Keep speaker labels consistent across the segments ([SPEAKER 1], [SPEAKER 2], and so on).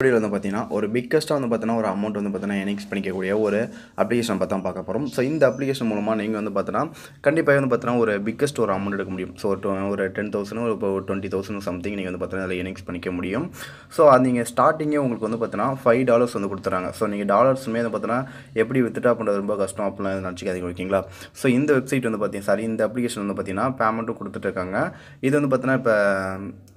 [SPEAKER 1] video வந்து பார்த்தீங்கன்னா ஒரு பிக்கஸ்ட்டாக வந்து பார்த்தீங்கன்னா ஒரு அமௌண்ட் வந்து பார்த்தீங்கன்னா எனக்ஸ் பண்ணிக்கக்கூடிய ஒரு அப்ளிகேஷன் பார்த்தா பார்க்க போகிறோம் ஸோ இந்த அப்ளிகேஷன் மூலமாக நீங்கள் வந்து பார்த்தீங்கன்னா கண்டிப்பாக வந்து பார்த்தீங்கன்னா ஒரு பிக்கஸ்ட் ஒரு அமௌண்ட் எடுக்க முடியும் ஸோ ஒரு ஒரு டென் தௌசண்ட் ஒரு டுவெண்ட்டி தௌசண்ட் சம்திங் நீங்கள் வந்து பார்த்தீங்கன்னா அதில் எனக்ஸ் பண்ணிக்க முடியும் ஸோ அது நீங்கள் ஸ்டார்டிங்கே உங்களுக்கு வந்து பார்த்தீங்கன்னா ஃபைவ் டாலர்ஸ் வந்து கொடுத்துறாங்க ஸோ நீங்கள் டாலர்ஸுமே வந்து பார்த்தீங்கன்னா எப்படி வித்ட்ரா பண்ணுறது ரொம்ப கஷ்டம் அப்படிலாம் நினச்சிக்காதீங்க ஓகேங்களா ஸோ இந்த வெப்சைட் வந்து பார்த்தீங்கன்னா சாரி இந்த அப்ளிகேஷன் வந்து பார்த்தீங்கன்னா பேமெண்ட்டும் கொடுத்துட்ருக்காங்க இது வந்து பார்த்தீங்கன்னா இப்போ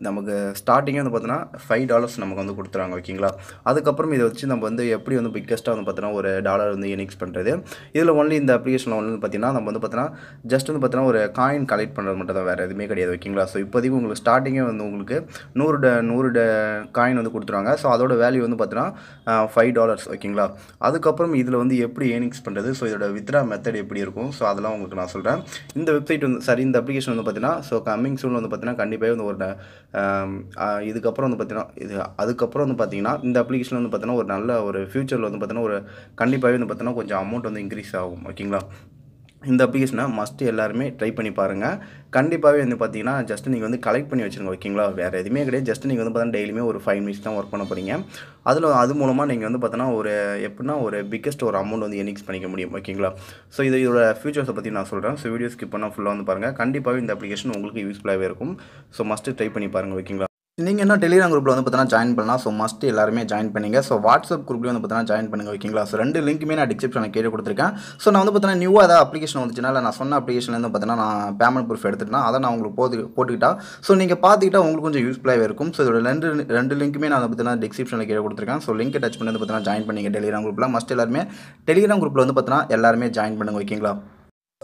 [SPEAKER 1] நமக்கு ஸ்டார்டிங்கே வந்து பார்த்தீங்கன்னா ஃபைவ் டாலர்ஸ் நமக்கு வந்து கொடுத்துறாங்க ஓகே ஓகேங்களா அதுக்கப்புறம் இதை வச்சு நம்ம வந்து எப்படி வந்து பிக்கஸ்ட்டாக வந்து பார்த்தீங்கன்னா ஒரு டாலர் வந்து எனிக்ஸ் பண்ணுறது இதில் ஒன்லி இந்த அப்ளிகேஷனில் ஒன்று பார்த்தீங்கன்னா நம்ம வந்து பார்த்தீங்கன்னா ஜஸ்ட் வந்து பார்த்தீங்கன்னா ஒரு காயின் கலெக்ட் பண்ணுறது மட்டும் தான் வேறு எதுவுமே கிடையாது ஓகேங்களா ஸோ இப்போதைக்கு உங்களுக்கு ஸ்டார்டிங்கே வந்து உங்களுக்கு நூறு ட நூறு ட காயின் வந்து கொடுத்துருவாங்க ஸோ அதோட வேல்யூ வந்து பார்த்தீங்கன்னா ஃபைவ் டாலர்ஸ் ஓகேங்களா அதுக்கப்புறம் இதில் வந்து எப்படி ஏனிங்ஸ் பண்ணுறது ஸோ இதோட வித்ரா மெத்தட் எப்படி இருக்கும் ஸோ அதெல்லாம் உங்களுக்கு நான் சொல்கிறேன் இந்த வெப்சைட் வந்து சரி இந்த அப்ளிகேஷன் வந்து பார்த்தீங்கன்னா ஸோ கம்மிங் சூன் வந்து பார்த்தீங்கன்னா கண்டிப்பாக வந்து ஒரு இதுக்கப்புறம் வந்து பார்த்தீங்கன்னா இது அதுக்கப்புறம் வந்து பார்த்தீங்கன்னா பார்த்தீங்கன்னா இந்த அப்ளிகேஷன் வந்து பார்த்தீங்கன்னா ஒரு நல்ல ஒரு ஃபியூச்சரில் வந்து பார்த்தீங்கன்னா ஒரு கண்டிப்பாகவே வந்து பார்த்தீங்கன்னா கொஞ்சம் அமௌண்ட் வந்து இன்க்ரீஸ் ஆகும் ஓகேங்களா இந்த அப்ளிகேஷனை மஸ்ட்டு எல்லாருமே ட்ரை பண்ணி பாருங்கள் கண்டிப்பாகவே வந்து பார்த்தீங்கன்னா ஜஸ்ட் நீங்கள் வந்து கலெக்ட் பண்ணி வச்சுருங்க ஓகேங்களா வேறு எதுவுமே கிடையாது ஜஸ்ட் நீங்கள் வந்து பார்த்தீங்கன்னா டெய்லியுமே ஒரு ஃபைவ் மினிட்ஸ் தான் ஒர்க் பண்ண போகிறீங்க அதில் அது மூலமாக நீங்கள் வந்து பார்த்தீங்கன்னா ஒரு எப்படின்னா ஒரு பிக்கஸ்ட் ஒரு அமௌண்ட் வந்து எனிக்ஸ் பண்ணிக்க முடியும் ஓகேங்களா ஸோ இது இதோட ஃபியூச்சர்ஸை பற்றி நான் சொல்கிறேன் ஸோ வீடியோ ஸ்கிப் பண்ணால் ஃபுல்லாக வந்து பாருங்கள் கண்டிப்பாகவே இந்த அப்ளிகேஷன் உங்களுக்கு யூஸ்ஃபுல்லாகவே இருக்கும் ஸோ மஸ்ட்டு ட்ரை பண்ணி பாருங்கள் ஓகேங்களா நீங்கள் என்ன டெலிகிராம் குரூப்பில் வந்து பார்த்தீங்கன்னா ஜாயின் பண்ணலாம் ஸோ மஸ்ட் எல்லாருமே ஜாயின் பண்ணிங்க ஸோ வாட்ஸ்அப் குரூப்லேயும் வந்து பார்த்தீங்கன்னா ஜாயின் பண்ணுங்க ஓகேங்களா ஸோ ரெண்டு லிங்க்குமே நான் டிஸ்கிரிப்ஷனில் கேட்டு கொடுத்துருக்கேன் ஸோ நான் வந்து பார்த்தீங்கன்னா நியூவாக ஏதாவது அப்ளிகேஷன் வந்துச்சுன்னா நான் சொன்ன அப்ளிகேஷன்லேருந்து பார்த்தீங்கன்னா நான் பேமெண்ட் ப்ரூஃப் எடுத்துட்டேன் அதை நான் உங்களுக்கு போது போட்டுக்கிட்டா ஸோ நீங்கள் பார்த்துக்கிட்டா உங்களுக்கு கொஞ்சம் யூஸ்ஃபுல்லாக இருக்கும் ஸோ இதோட ரெண்டு ரெண்டு லிங்க்குமே நான் வந்து பார்த்தீங்கன்னா டிஸ்கிரிப்ஷனில் கேட்டு கொடுத்துருக்கேன் ஸோ லிங்க் டச் பண்ணி வந்து பார்த்தீங்கன்னா ஜாயின் பண்ணிங்க டெலிகிராம் குரூப்பில் மஸ்ட் எல்லாருமே டெலிகிராம் குரூப்பில் வந்து பார்த்தீங்கன்னா எல்லாருமே ஜாயின் பண்ணுங்க ஓகேங்களா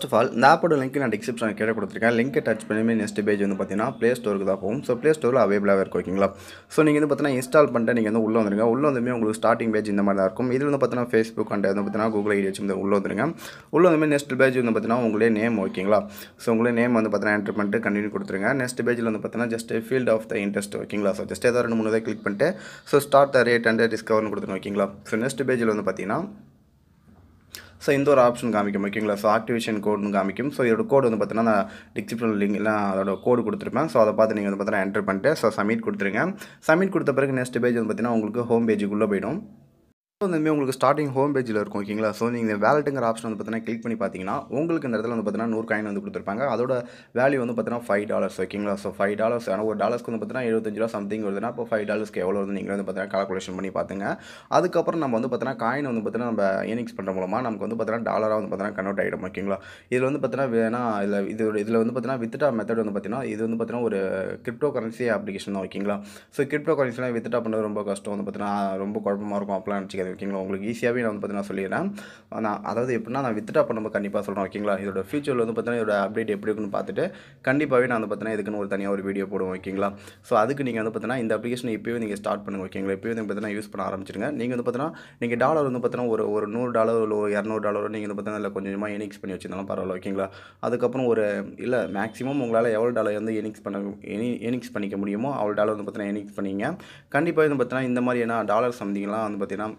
[SPEAKER 1] ஃபர்ஸ்ட் ஆஃப் ஆல் இந்த ஆப்போட லிங்க் நான் டிஸ்கிரிப்ஷன் கேட்க கொடுத்துருக்கேன் லிங்க்கை டச் பண்ணி நெக்ஸ்ட் பேஜ் வந்து பார்த்தீங்கன்னா ப்ளே ஸ்டோருக்கு தான் போகும் ஸோ ப்ளே ஸ்டோரில் அவைலபிளாக இருக்கும் ஓகேங்களா ஸோ நீங்கள் வந்து பார்த்தீங்கன்னா இன்ஸ்டால் பண்ணிட்டு நீங்கள் வந்து உள்ளே வந்துருங்க உள்ளே வந்துமே உங்களுக்கு ஸ்டார்டிங் பேஜ் இந்த மாதிரி தான் இருக்கும் இதில் வந்து பார்த்தீங்கன்னா ஃபேஸ்புக் அண்ட் வந்து பார்த்தீங்கன்னா கூகுள் ஐடி வச்சு உள்ளே வந்துருங்க உள்ளே வந்துமே நெக்ஸ்ட் பேஜ் வந்து பார்த்தீங்கன்னா உங்களே நேம் ஓகேங்களா ஸோ உங்களே நேம் வந்து பார்த்தீங்கன்னா என்ட்ரி பண்ணிட்டு கண்டினியூ கொடுத்துருங்க நெக்ஸ்ட் பேஜில் வந்து பார்த்தீங்கன்னா just field of the interest ஓகேங்களா ஸோ ஜஸ்ட் ஏதாவது ரெண்டு மூணு தான் கிளிக் பண்ணிட்டு so start the rate and டிஸ்கவர்னு கொடுத்துருங்க ஓகேங்களா ஸோ நெக்ஸ்ட் பேஜில் வந்து பார்த்தீங்கன்னா ஸோ இந்த ஒரு ஆப்ஷன் காமிக்கும் ஓகேங்களா ஸோ ஆக்டிவேஷன் கோடுன்னு காமிக்கும் ஸோ இதோட கோடு வந்து பார்த்தீங்கன்னா நான் டிஸ்கிரிப்ஷன் லிங்க்லாம் அதோட கோடு கொடுத்துருப்பேன் ஸோ அதை பார்த்து நீங்கள் வந்து பார்த்தீங்கன்னா என்டர் பண்ணிட்டு ஸோ சமிட் கொடுத்துருங்க சமிட் கொடுத்த பிறகு நெக்ஸ்ட் பேஜ் வந்து பார்த்தீங்கன்னா உங்களுக்கு ஹோம் பேஜுக்குள்ளே போய்டும் வந்துமே உங்களுக்கு ஸ்டார்டிங் ஹோம் பேஜில் இருக்கும் ஓகேங்களா ஸோ நீங்கள் வேலட்டுங்கிற ஆப்ஷன் வந்து பார்த்தீங்கன்னா கிளிக் பண்ணி பார்த்தீங்கன்னா உங்களுக்கு இந்த இடத்துல வந்து பார்த்தீங்கன்னா நூறு காயின் வந்து கொடுத்துருப்பாங்க அதோட வேல்யூ வந்து பார்த்தீங்கன்னா ஃபைவ் டாலர்ஸ் ஓகேங்களா ஸோ ஃபைவ் டாலர்ஸ் ஆனால் ஒரு டாலர்ஸ்க்கு வந்து பார்த்தீங்கன்னா எழுபத்தஞ்சு ரூபா சம்திங் வருதுன்னா இப்போ ஃபைவ் டாலர்ஸ்க்கு எவ்வளோ வந்து நீங்கள் வந்து பார்த்தீங்கன்னா கால்குலேஷன் பண்ணி பார்த்துங்க அதுக்கப்புறம் நம்ம வந்து பார்த்தீங்கன்னா காயின் வந்து பார்த்தீங்கன்னா நம்ம ஏனிங்ஸ் பண்ணுற மூலமாக நமக்கு வந்து பார்த்தீங்கன்னா டாலராக வந்து பார்த்தீங்கன்னா கன்வெர்ட் ஆகிடும் ஓகேங்களா இதில் வந்து பார்த்தீங்கன்னா வேணா இல்லை இது இதில் வந்து பார்த்தீங்கன்னா வித்டா மெத்தட் வந்து பார்த்தீங்கன்னா இது வந்து பார்த்தீங்கன்னா ஒரு கிரிப்டோ கரன்சி அப்ளிகேஷன் தான் ஓகேங்களா ஸோ கிரிப்டோ கரன்சிலாம் வித்டா பண்ணுறது ரொம்ப கஷ்டம் வந்து பார்த்தீங்கன்னா ரொம்ப குழப்பமாக இருக்கும் அப்படிலாம் நினச்சிக்கிறது ஓகேங்களா உங்களுக்கு ஈஸியாகவே நான் வந்து பார்த்தீங்கன்னா சொல்லிடுறேன் நான் அதாவது எப்படின்னா நான் வித்ட்ரா பண்ணும்போது கண்டிப்பாக சொல்கிறேன் ஓகேங்களா இதோட ஃபியூச்சரில் வந்து பார்த்தீங்கன்னா இதோட அப்டேட் எப்படி இருக்குன்னு பார்த்துட்டு கண்டிப்பாகவே நான் வந்து பார்த்தீங்கன்னா இதுக்குன்னு ஒரு தனியாக ஒரு வீடியோ போடுவோம் ஓகேங்களா ஸோ அதுக்கு நீங்கள் வந்து பார்த்தீங்கன்னா இந்த அப்ளிகேஷன் இப்போயே நீங்கள் ஸ்டார்ட் பண்ணுங்கள் ஓகேங்களா இப்போயே வந்து பார்த்தீங்கன்னா யூஸ் பண்ண ஆரம்பிச்சிருங்க நீங்கள் வந்து பார்த்தீங்கன்னா நீங்கள் டாலர் வந்து பார்த்தீங்கன்னா ஒரு ஒரு நூறு டாலர் இல்லை ஒரு இரநூறு டாலரோ நீங்கள் வந்து பார்த்தீங்கன்னா இல்லை கொஞ்சமாக எனிக்ஸ் பண்ணி வச்சிருந்தாலும் பரவாயில்ல ஓகேங்களா அதுக்கப்புறம் ஒரு இல்லை மேக்ஸிமம் உங்களால் எவ்வளோ டாலர் வந்து எனிக்ஸ் பண்ண எனி எனிக்ஸ் பண்ணிக்க முடியுமோ அவ்வளோ டாலர் வந்து பார்த்தீங்கன்னா எனிக்ஸ் பண்ணிங்க கண்டிப்பாக வந்து பார்த்தீங்கன்னா இந்த மாதிரியான டாலர் சம்திங்லாம் வந்து பார்த்தீங்கன்னா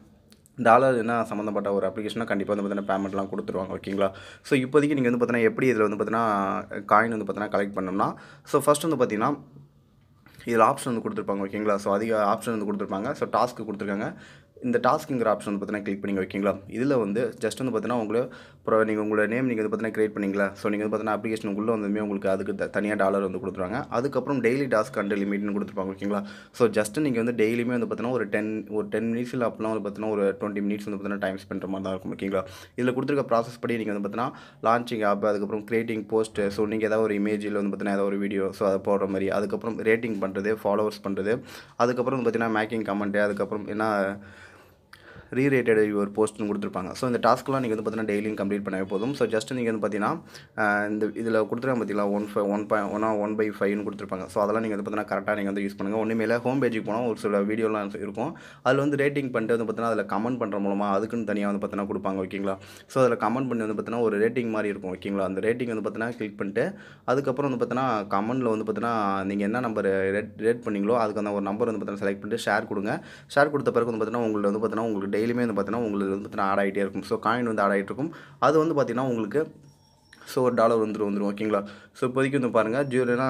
[SPEAKER 1] டாலர் என்ன சம்மந்தப்பட்ட ஒரு அப்ளிகேஷனாக கண்டிப்பாக வந்து பார்த்தீங்கன்னா பேமெண்ட்லாம் கொடுத்துருவாங்க ஓகேங்களா ஸோ இப்போதைக்கு நீங்கள் வந்து பார்த்தீங்கன்னா எப்படி இதில் வந்து பார்த்தீங்கன்னா காயின் வந்து பார்த்தீங்கன்னா கலெக்ட் பண்ணோம்னா ஸோ ஃபஸ்ட் வந்து பார்த்தீங்கன்னா இதில் ஆப்ஷன் வந்து கொடுத்துருப்பாங்க ஓகேங்களா ஸோ அதிக ஆப்ஷன் வந்து கொடுத்துருப்பாங்க ஸோ டாஸ்க்கு கொடுத்துருக்காங்க இந்த டாஸ்கிங்கிற ஆப்ஷன் வந்து பார்த்தீங்கன்னா கிளிக் பண்ணி ஓகேங்களா இதில் வந்து ஜஸ்ட் வந்து பார்த்தீங்கன்னா உங்களை அப்புறம் நீங்கள் உங்களோட நேம் நீங்கள் வந்து பார்த்தீங்கன்னா கிரியேட் பண்ணிங்களா ஸோ நீங்கள் வந்து பார்த்தீங்கன்னா அப்ளிகேஷன் உள்ளே வந்துமே உங்களுக்கு அதுக்கு தனியாக டாலர் வந்து கொடுத்துருவாங்க அதுக்கப்புறம் டெய்லி டாஸ்க் அண்ட் லிமிட்னு கொடுத்துருப்பாங்க ஓகேங்களா ஸோ ஜஸ்ட் நீங்கள் வந்து டெய்லியுமே வந்து பார்த்தீங்கன்னா ஒரு டென் ஒரு டென் மினிட்ஸ் இல்லை அப்படிலாம் வந்து பார்த்தீங்கன்னா ஒரு டுவெண்ட்டி மினிட்ஸ் வந்து பார்த்தீங்கன்னா டைம் ஸ்பெண்ட் பண்ணுற மாதிரி தான் இருக்கும் ஓகேங்களா இதில் கொடுத்துருக்க ப்ராசஸ் படி நீங்கள் வந்து பார்த்தீங்கன்னா லான்ச்சிங் ஆப் அதுக்கப்புறம் கிரியேட்டிங் போஸ்ட் ஸோ நீங்கள் ஏதாவது ஒரு இமேஜில் வந்து பார்த்தீங்கன்னா ஏதாவது ஒரு வீடியோ ஸோ அதை போடுற மாதிரி அதுக்கப்புறம் ரேட்டிங் பண்ணுறது ஃபாலோவர்ஸ் பண்ணுறது அதுக்கப்புறம் வந்து பார்த்தீங்கன்னா மேக்கிங் கமெண்ட்டு அதுக்கப்புறம் என்ன ரீரேட்டட் ஒரு போஸ்ட்னு கொடுத்துருப்பாங்க ஸோ இந்த டாஸ்க்லாம் நீங்கள் வந்து பார்த்தீங்கன்னா டெய்லியும் கம்ப்ளீட் பண்ணவே போதும் ஸோ ஜஸ்ட் நீங்கள் வந்து பார்த்தீங்கன்னா இந்த இதில் கொடுத்துருக்காங்க பார்த்தீங்களா ஒன் ஃபை ஒன் பை ஒன்னா ஒன் பை ஃபைவ்னு கொடுத்துருப்பாங்க ஸோ அதெல்லாம் நீங்கள் வந்து பார்த்தீங்கன்னா கரெக்டாக நீங்கள் வந்து யூஸ் பண்ணுங்கள் ஒன்றுமேல ஹோம் பேஜுக்கு போனால் ஒரு சில வீடியோலாம் இருக்கும் அதில் வந்து ரேட்டிங் பண்ணிட்டு வந்து பார்த்தீங்கன்னா அதில் கமெண்ட் பண்ணுற மூலமாக அதுக்குன்னு தனியாக வந்து பார்த்தீங்கன்னா கொடுப்பாங்க ஓகேங்களா ஸோ அதில் கமெண்ட் பண்ணி வந்து பார்த்தீங்கன்னா ஒரு ரேட்டிங் மாதிரி இருக்கும் ஓகேங்களா அந்த ரேட்டிங் வந்து பார்த்தீங்கன்னா கிளிக் பண்ணிட்டு அதுக்கப்புறம் வந்து பார்த்தீங்கன்னா கமெண்ட்டில் வந்து பார்த்தீங்கன்னா நீங்கள் என்ன நம்பர் ரேட் ரேட் பண்ணிங்களோ அதுக்கு அந்த ஒரு நம்பர் வந்து பார்த்தீங்கன்னா செலக்ட் பண்ணிட்டு ஷேர் கொடுங்க ஷேர் கொடுத்த பிறகு வந்து பார்த்தீங்கன்னா உங்களுக்கு வந்து பார்த்தீங்கன்னா உங்களுக்கு டெய்லியுமே வந்து பார்த்தீங்கன்னா உங்களுக்கு வந்து பார்த்தீங்கன்னா ஆட் ஆகிட்டே இருக்கும் ஸோ காயின் வந்து ஆட் ஆகிட்டு இருக்கும் அது வந்து பார்த்திங்கன்னா உங்களுக்கு ஸோ ஒரு டாலர் வந்துடும் வந்துடும் ஓகேங்களா ஸோ இப்போதைக்கு வந்து பாருங்கள் ஜியோலனா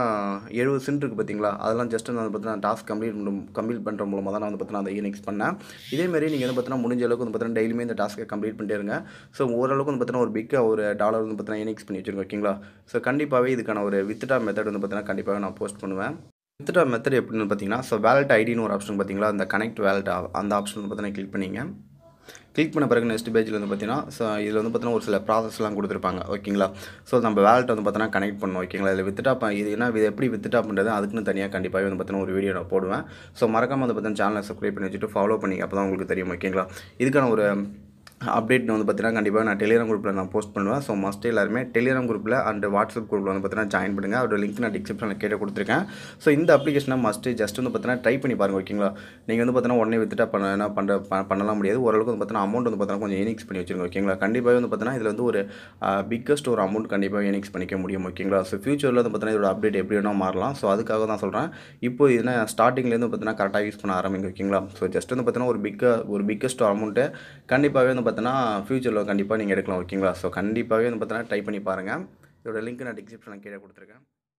[SPEAKER 1] எழுபது சென்ட் இருக்குது பார்த்தீங்களா அதெல்லாம் ஜஸ்ட் வந்து பார்த்தீங்கன்னா டாஸ்க் கம்ப்ளீட் கம்ப்ளீட் பண்ணுற மூலமாக தான் நான் வந்து பார்த்தீங்கன்னா அதை ஈனெக்ஸ் பண்ணேன் இதேமாரி நீங்கள் வந்து பார்த்தீங்கன்னா முடிஞ்ச அளவுக்கு வந்து பார்த்தீங்கன்னா டெய்லியுமே இந்த டாஸ்க்கை கம்ப்ளீட் பண்ணிட்டு இருங்க ஸோ ஓரளவுக்கு வந்து பார்த்தீங்கன்னா ஒரு பிக்காக ஒரு டாலர் வந்து பார்த்தீங்கன்னா ஈனெக்ஸ் பண்ணி வச்சுருக்கோம் ஓகேங்களா ஸோ கண்டிப்பாகவே இதுக்கான ஒரு வித்டா மெத்தட் வந்து பார்த்தீங்கன்னா கண்டிப்பாக நான் போஸ்ட் பண்ணுவேன் வித்ட்ரா மெத்தட் எப்படின்னு பார்த்தீங்கன்னா ஸோ வேலட் ஐடின்னு ஒரு ஆப்ஷன் பார்த்தீங்களா அந்த கனெக்ட் வேலட் அந்த ஆப்ஷன் பார்த்தீங்கன்னா கிளிக் பண்ணிங்க கிளிக் பண்ண பிறகு நெக்ஸ்ட் பேஜில் வந்து பார்த்தீங்கன்னா ஸோ இதில் வந்து பார்த்தீங்கன்னா ஒரு சில ப்ராசஸ்லாம் கொடுத்துருப்பாங்க ஓகேங்களா ஸோ நம்ம வேலட் வந்து பார்த்தோன்னா கனெக்ட் பண்ணணும் ஓகேங்களா இதில் வித்துட்டா இது என்ன இது எப்படி வித்துட்டா பண்ணுறது அதுக்குன்னு தனியாக கண்டிப்பாக வந்து பார்த்தீங்கன்னா ஒரு வீடியோ நான் போடுவேன் ஸோ மறக்காமல் வந்து பார்த்தீங்கன்னா சேனலை சப்ஸ்கிரைப் பண்ணி வச்சுட்டு ஃபாலோ பண்ணி அப்போ தான் உங்களுக்கு தெரியும் ஓகேங்களா இதுக்கான ஒரு அப்டேட் வந்து பார்த்தீங்கன்னா கண்டிப்பாக நான் டெலிகிராம் குரூப்பில் நான் போஸ்ட் பண்ணுவேன் ஸோ மஸ்ட் எல்லாருமே டெலிகிராம் குரூப்பில் அண்ட் வாட்ஸ்அப் குரூப்பில் வந்து பார்த்தீங்கன்னா ஜாயின் பண்ணுங்கள் அதோட லிங்க் நான் டிஸ்கிரிப்ஷனில் கேட்டு கொடுத்துருக்கேன் ஸோ இந்த அப்ளிகேஷனை மஸ்ட்டு ஜஸ்ட் வந்து பார்த்தீங்கன்னா ட்ரை பண்ணி பாருங்கள் ஓகேங்களா நீங்கள் வந்து பார்த்தீங்கன்னா உடனே வித்துட்டா பண்ண பண்ண பண்ணலாம் முடியாது ஓரளவுக்கு வந்து பார்த்தீங்கன்னா அமௌண்ட் வந்து பார்த்தீங்கன்னா கொஞ்சம் ஏனிக்ஸ் பண்ணி வச்சுருங்க ஓகேங்களா கண்டிப்பாக வந்து பார்த்தீங்கன்னா இதில் வந்து ஒரு பிக்கஸ்ட் ஒரு அமௌண்ட் கண்டிப்பாக ஏனிக்ஸ் பண்ணிக்க முடியும் ஓகேங்களா ஸோ ஃபியூச்சரில் வந்து பார்த்தீங்கன்னா இதோட அப்டேட் எப்படி வேணால் மாறலாம் ஸோ அதுக்காக தான் சொல்கிறேன் இப்போ இதுனா ஸ்டார்டிங்லேருந்து பார்த்தீங்கன்னா கரெக்டாக யூஸ் பண்ண ஆரம்பிங்க ஓகேங்களா ஸோ ஜஸ்ட் வந்து பார்த்தீங்கன்னா ஒரு பிக்க ஒரு பிக்கஸ்ட் அமௌண்ட்டு கண்டிப்பாகவே வந்து பார்த்தோன்னா ஃப்யூச்சரில் கண்டிப்பாக நீங்கள் எடுக்கலாம் ஓகேங்களா ஸோ கண்டிப்பாகவே வந்து பார்த்தோன்னா ட்ரை பண்ணி பாருங்கள் இதோட லிங்க் நான் டிஸ்கிரிப்ஷனில் கீழே கொடுத்துருக்கேன்